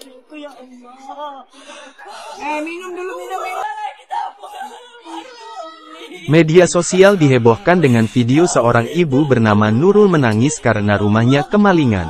Ya eh, Media sosial dihebohkan dengan video seorang ibu bernama Nurul menangis karena rumahnya kemalingan.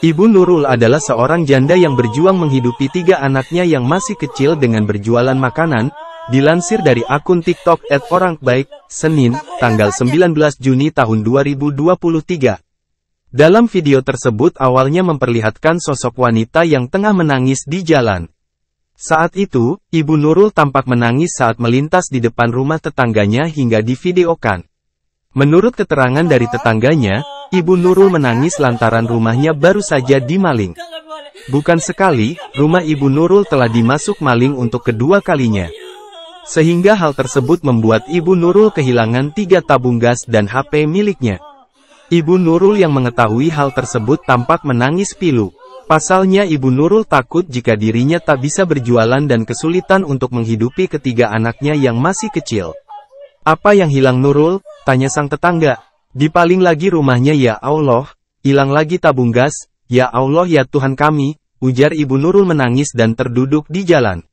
Ibu Nurul adalah seorang janda yang berjuang menghidupi tiga anaknya yang masih kecil dengan berjualan makanan, dilansir dari akun TikTok @orangbaik, Senin, tanggal 19 Juni tahun 2023. Dalam video tersebut awalnya memperlihatkan sosok wanita yang tengah menangis di jalan. Saat itu, Ibu Nurul tampak menangis saat melintas di depan rumah tetangganya hingga divideokan. Menurut keterangan dari tetangganya, Ibu Nurul menangis lantaran rumahnya baru saja dimaling. Bukan sekali, rumah Ibu Nurul telah dimasuk maling untuk kedua kalinya. Sehingga hal tersebut membuat Ibu Nurul kehilangan tiga tabung gas dan HP miliknya. Ibu Nurul yang mengetahui hal tersebut tampak menangis pilu. Pasalnya Ibu Nurul takut jika dirinya tak bisa berjualan dan kesulitan untuk menghidupi ketiga anaknya yang masih kecil. Apa yang hilang Nurul? Tanya sang tetangga. Dipaling lagi rumahnya ya Allah, hilang lagi tabung gas, ya Allah ya Tuhan kami, ujar Ibu Nurul menangis dan terduduk di jalan.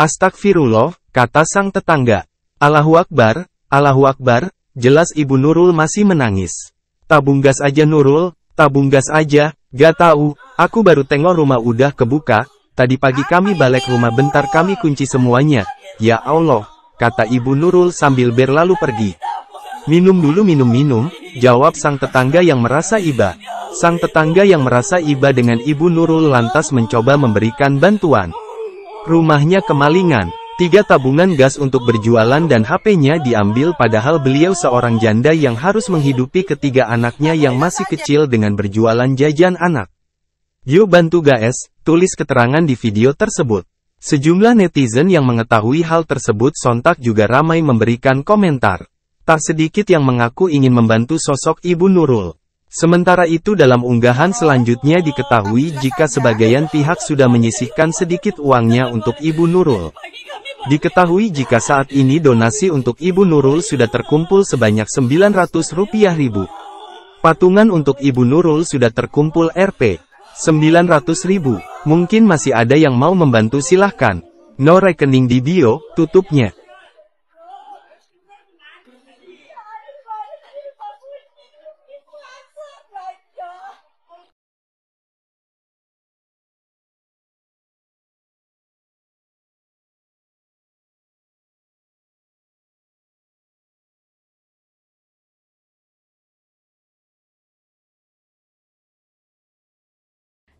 Astagfirullah, kata sang tetangga. Allahu Akbar, Allahu Akbar, jelas Ibu Nurul masih menangis. Tabung gas aja Nurul, tabung gas aja, gak tahu, aku baru tengok rumah udah kebuka, tadi pagi kami balik rumah bentar kami kunci semuanya. Ya Allah, kata Ibu Nurul sambil berlalu pergi. Minum dulu minum-minum, jawab sang tetangga yang merasa iba. Sang tetangga yang merasa iba dengan Ibu Nurul lantas mencoba memberikan bantuan. Rumahnya kemalingan, Tiga tabungan gas untuk berjualan dan HP-nya diambil padahal beliau seorang janda yang harus menghidupi ketiga anaknya yang masih kecil dengan berjualan jajan anak. Yo bantu guys, tulis keterangan di video tersebut. Sejumlah netizen yang mengetahui hal tersebut sontak juga ramai memberikan komentar. Tak sedikit yang mengaku ingin membantu sosok Ibu Nurul. Sementara itu dalam unggahan selanjutnya diketahui jika sebagian pihak sudah menyisihkan sedikit uangnya untuk Ibu Nurul. Diketahui jika saat ini donasi untuk Ibu Nurul sudah terkumpul sebanyak rp rupiah ribu. Patungan untuk Ibu Nurul sudah terkumpul Rp. ratus ribu. Mungkin masih ada yang mau membantu silahkan. No rekening di bio, tutupnya.